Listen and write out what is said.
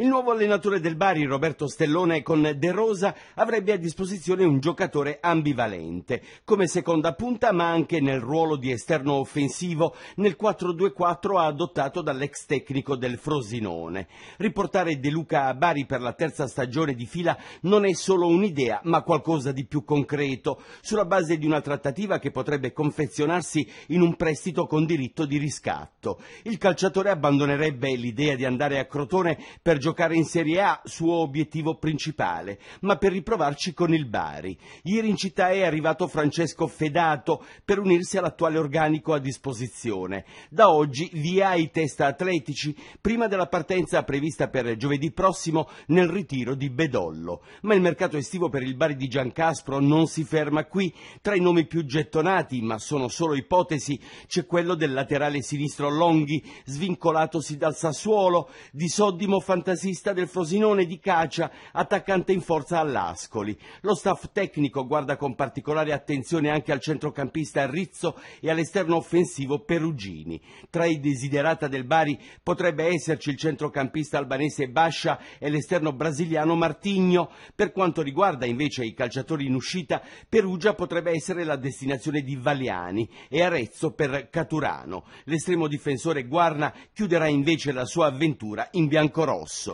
Il nuovo allenatore del Bari, Roberto Stellone, con De Rosa avrebbe a disposizione un giocatore ambivalente, come seconda punta ma anche nel ruolo di esterno offensivo nel 4-2-4 adottato dall'ex tecnico del Frosinone. Riportare De Luca a Bari per la terza stagione di fila non è solo un'idea, ma qualcosa di più concreto, sulla base di una trattativa che potrebbe confezionarsi in un prestito con diritto di riscatto. Il calciatore abbandonerebbe l'idea di andare a Crotone per giocare giocare in Serie A, suo obiettivo principale, ma per riprovarci con il Bari. Ieri in città è arrivato Francesco Fedato per unirsi all'attuale organico a disposizione. Da oggi via i test atletici prima della partenza prevista per giovedì prossimo nel ritiro di Bedollo. Ma il mercato estivo per il Bari di Giancaspro non si ferma qui. Tra i nomi più gettonati, ma sono solo ipotesi, c'è quello del laterale sinistro Longhi, svincolatosi dal Sassuolo, di Soddimo Fantasia fantasista del Frosinone di Caccia, attaccante in forza all'Ascoli. Lo staff tecnico guarda con particolare attenzione anche al centrocampista Rizzo e all'esterno offensivo Perugini. Tra i desiderata del Bari potrebbe esserci il centrocampista albanese Bascia e l'esterno brasiliano Martigno. Per quanto riguarda invece i calciatori in uscita, Perugia potrebbe essere la destinazione di Valiani e Arezzo per Caturano. L'estremo difensore Guarna chiuderà invece la sua avventura in biancorosso.